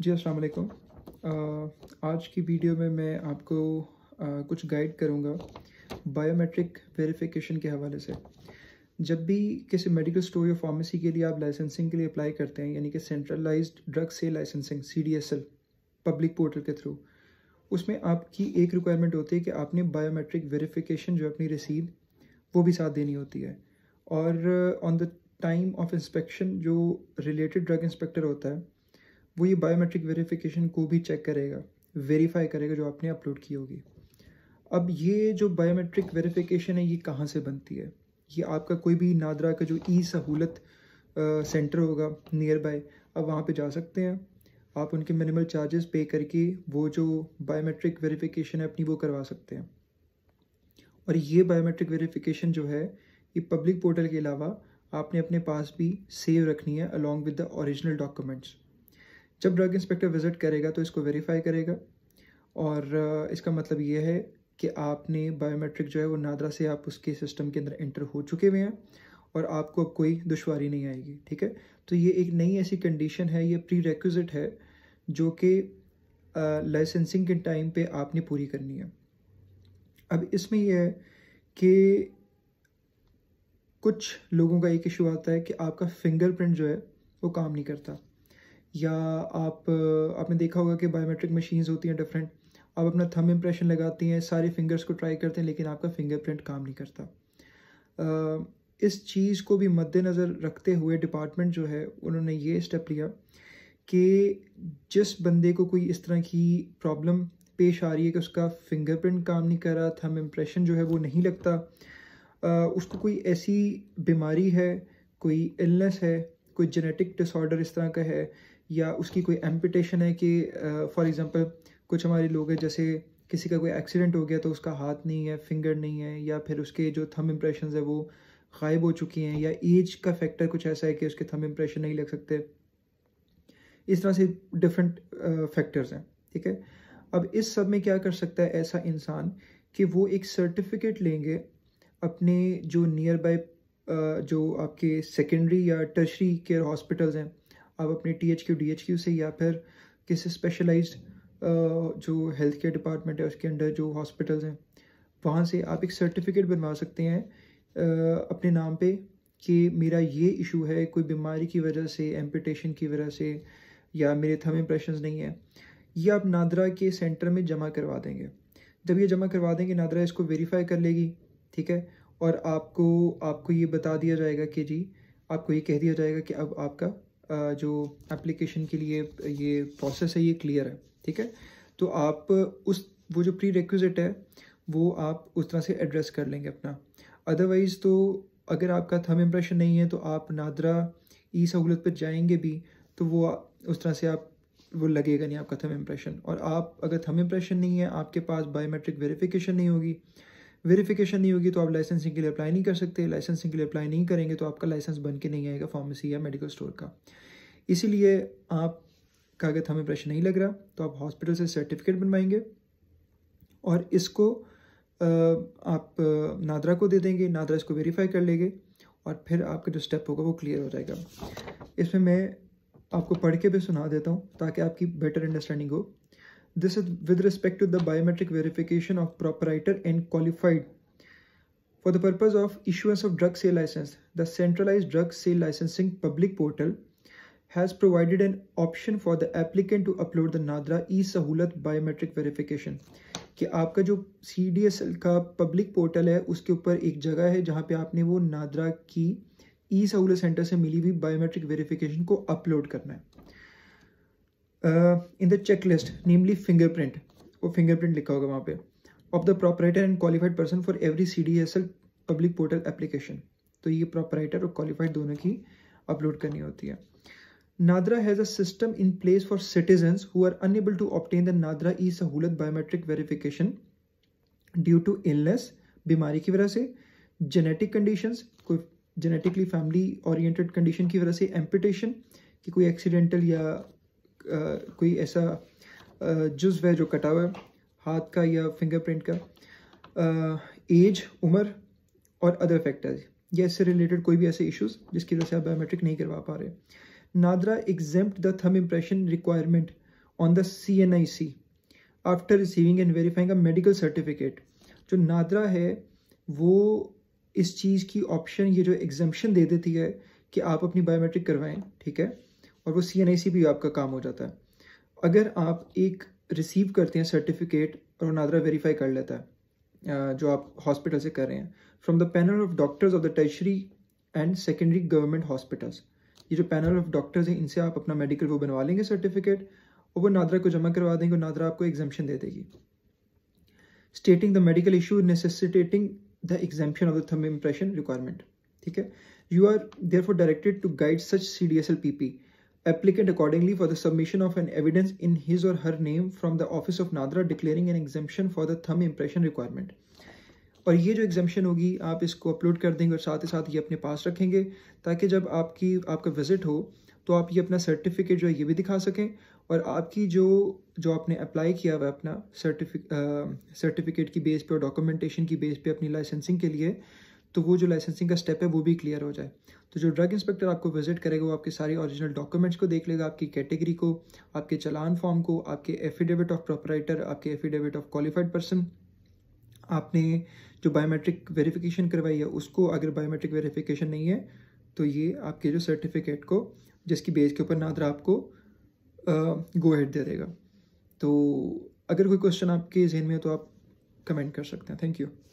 जी अस्सलाम आज की वीडियो में मैं आपको आ, कुछ गाइड करूँगा बायोमेट्रिक वेरिफिकेशन के हवाले से जब भी किसी मेडिकल स्टोर या फार्मेसी के लिए आप लाइसेंसिंग के लिए अप्लाई करते हैं यानी कि सेंट्रलाइज्ड ड्रग से लाइसेंसिंग सी पब्लिक पोर्टल के थ्रू उसमें आपकी एक रिक्वायरमेंट होती है कि आपने बायोमेट्रिक वेरीफिकेशन जो अपनी रसीद वो भी साथ देनी होती है और on the time of inspection जो रिलेटेड ड्रग इंस्पेक्टर होता है वो ये बायोमेट्रिक वेरिफिकेशन को भी चेक करेगा वेरीफाई करेगा जो आपने अपलोड की होगी अब ये जो बायोमेट्रिक वेरिफिकेशन है ये कहाँ से बनती है ये आपका कोई भी नादरा का जो ई सहूलत सेंटर होगा नियर बाय अब वहाँ पे जा सकते हैं आप उनके मिनिमल चार्जेस पे करके वो जो बायोमेट्रिक वेरिफिकेशन है अपनी वो करवा सकते हैं और ये बायोमेट्रिक वेरिफिकेशन जो है ये पब्लिक पोर्टल के अलावा आपने अपने पास भी सेव रखनी है along with the original documents जब ड्रग इंस्पेक्टर विजिट करेगा तो इसको वेरीफाई करेगा और इसका मतलब ये है कि आपने बायोमेट्रिक जो है वो नादरा से आप उसके सिस्टम के अंदर एंटर हो चुके हुए हैं और आपको अब कोई दुशारी नहीं आएगी ठीक है तो ये एक नई ऐसी कंडीशन है ये प्री रेक्विजिट है जो कि लाइसेंसिंग के टाइम पे आपने पूरी करनी है अब इसमें यह है कि कुछ लोगों का एक इशू आता है कि आपका फिंगरप्रिंट जो है वो काम नहीं करता या आप आपने देखा होगा कि बायोमेट्रिक मशीन्स होती हैं डिफरेंट आप अपना थम इम्प्रेशन लगाती हैं सारे फिंगर्स को ट्राई करते हैं लेकिन आपका फिंगरप्रिंट काम नहीं करता इस चीज़ को भी मद्देनज़र रखते हुए डिपार्टमेंट जो है उन्होंने ये स्टेप लिया कि जिस बंदे को कोई इस तरह की प्रॉब्लम पेश आ रही है कि उसका फिंगरप्रिंट काम नहीं कर रहा थम इम्प्रेशन जो है वो नहीं लगता उसको कोई ऐसी बीमारी है कोई इलनेस है कोई जेनेटिक डिसऑर्डर इस तरह का है या उसकी कोई एम्पिटेशन है कि फॉर uh, एग्ज़ाम्पल कुछ हमारे लोग हैं जैसे किसी का कोई एक्सीडेंट हो गया तो उसका हाथ नहीं है फिंगर नहीं है या फिर उसके जो थम इम्प्रेशन है वो गायब हो चुकी हैं या एज का फैक्टर कुछ ऐसा है कि उसके थम इम्प्रेशन नहीं लग सकते इस तरह से डिफरेंट फैक्टर्स हैं ठीक है अब इस सब में क्या कर सकता है ऐसा इंसान कि वो एक सर्टिफिकेट लेंगे अपने जो नियर बाय जो आपके सेकेंडरी या टर्शरी केयर हॉस्पिटल्स हैं आप अपने T H Q D H Q से या फिर किसी स्पेशलाइज्ड जो हेल्थ केयर डिपार्टमेंट है उसके अंडर जो हॉस्पिटल्स हैं वहाँ से आप एक सर्टिफिकेट बनवा सकते हैं अपने नाम पे कि मेरा ये इशू है कोई बीमारी की वजह से एम्पिटेशन की वजह से या मेरे थम इम्प्रेशन नहीं है ये आप नादरा के सेंटर में जमा करवा देंगे जब ये जमा करवा देंगे नादरा इसको वेरीफाई कर लेगी ठीक है और आपको आपको ये बता दिया जाएगा कि जी आपको ये कह दिया जाएगा कि अब आपका जो एप्लीकेशन के लिए ये प्रोसेस है ये क्लियर है ठीक है तो आप उस वो जो प्री रिक्विजिट है वो आप उस तरह से एड्रेस कर लेंगे अपना अदरवाइज़ तो अगर आपका थम इम्प्रेशन नहीं है तो आप नादरा ई सहूलत पर जाएंगे भी तो वो उस तरह से आप वो लगेगा नहीं आपका थम इम्प्रेशन और आप अगर थम इम्प्रेशन नहीं है आपके पास बायोमेट्रिक वेरिफिकेशन नहीं होगी वेरिफिकेशन नहीं होगी तो आप लाइसेंसिंग के लिए अप्लाई नहीं कर सकते लाइसेंसिंग के लिए अप्लाई नहीं करेंगे तो आपका लाइसेंस बन के नहीं आएगा फार्मेसी या मेडिकल स्टोर का इसीलिए आप का अगर हमें प्रश्न नहीं लग रहा तो आप हॉस्पिटल से सर्टिफिकेट बनवाएंगे और इसको आप नादरा को दे देंगे नादरा इसको वेरीफाई कर लेंगे और फिर आपका जो स्टेप होगा वो क्लियर हो जाएगा इसमें मैं आपको पढ़ के भी सुना देता हूँ ताकि आपकी बेटर अंडरस्टैंडिंग हो This is with respect to the biometric verification of proprietor and qualified. For the purpose of issuance of drug sale license, the centralized drug sale licensing public portal has provided an option for the applicant to upload the nadra e sahulat biometric verification कि आपका जो C D S L का public portal है उसके ऊपर एक जगह है जहाँ पे आपने वो नादरा की ई सहूलत सेंटर से मिली हुई बायोमेट्रिक वेरिफिकेशन को अपलोड करना है in the checklist namely print वो फिंगर प्रिंट लिखा होगा वहाँ पर of the proprietor and qualified person for every C D S L public portal application तो ये प्रॉपराइटर और क्वालिफाइड दोनों की अपलोड करनी होती है NADRA has a system in place for citizen who are unable to obtain the NADRA e Sahulat biometric verification due to illness बीमारी की वजह से जेनेटिक कंडीशन कोई जेनेटिकली फैमिली ओरिएंटेड कंडीशन की वजह से एम्पिटेशन कि कोई एक्सीडेंटल या कोई ऐसा जुज्व है जो कटा हुआ है हाथ का या फिंगरप्रिंट का एज उम्र और अदर फैक्टर्स या इससे रिलेटेड कोई भी ऐसे इश्यूज जिसकी वजह से आप बायोमेट्रिक नहीं करवा पा रहे NADRA exempt the thumb impression requirement on the C N I C after receiving and verifying a medical certificate जो नादरा है वो इस चीज़ की ऑप्शन ये जो एग्जामेशन दे देती है कि आप अपनी बायोमेट्रिक करवाएं ठीक है और वो सी एन आई सी भी आपका काम हो जाता है अगर आप एक रिसीव करते हैं सर्टिफिकेट और नादरा वेरीफाई कर लेता है जो आप हॉस्पिटल से कर रहे हैं from the panel of doctors of the tertiary and secondary government hospitals ये जो पैनल ऑफ डॉक्टर्स हैं इनसे आप अपना मेडिकल वो बनवा लेंगे सर्टिफिकेट और वो नादरा को जमा करवा देंगे और नादरा आपको एग्जामेशन दे देगी stating the medical issue necessitating the exemption of the thumb impression requirement ठीक है you are therefore directed to guide such C D S L P P applicant accordingly for the submission of an evidence in his or her name from the office of NADRA declaring an exemption for the thumb impression requirement और ये जो एग्जामेशन होगी आप इसको upload कर देंगे और साथ ही साथ ये अपने पास रखेंगे ताकि जब आपकी आपका विजिट हो तो आप ये अपना सर्टिफिकेट जो है ये भी दिखा सकें और आपकी जो जो आपने अप्लाई किया हुआ अपना सर्टिफिक सर्टिफिकेट की बेस पे और डॉक्यूमेंटेशन की बेस पे अपनी लाइसेंसिंग के लिए तो वो जो लाइसेंसिंग का स्टेप है वो भी क्लियर हो जाए तो जो ड्रग इंस्पेक्टर आपको विजिट करेगा वो आपके सारे ओरिजिनल डॉक्यूमेंट्स को देख लेगा आपकी कैटेगरी को आपके चलान फॉर्म को आपके एफिडेविट ऑफ प्रोपराइटर आपके एफिडेविट ऑफ क्वालिफाइड पर्सन आपने जो बायोमेट्रिक वेरिफिकेशन करवाई है उसको अगर बायोमेट्रिक वेरिफिकेशन नहीं है तो ये आपके जो सर्टिफिकेट को जिसकी बेस के ऊपर नादरा आपको गो हेड दे देगा तो अगर कोई क्वेश्चन आपके जहन में हो तो आप कमेंट कर सकते हैं थैंक यू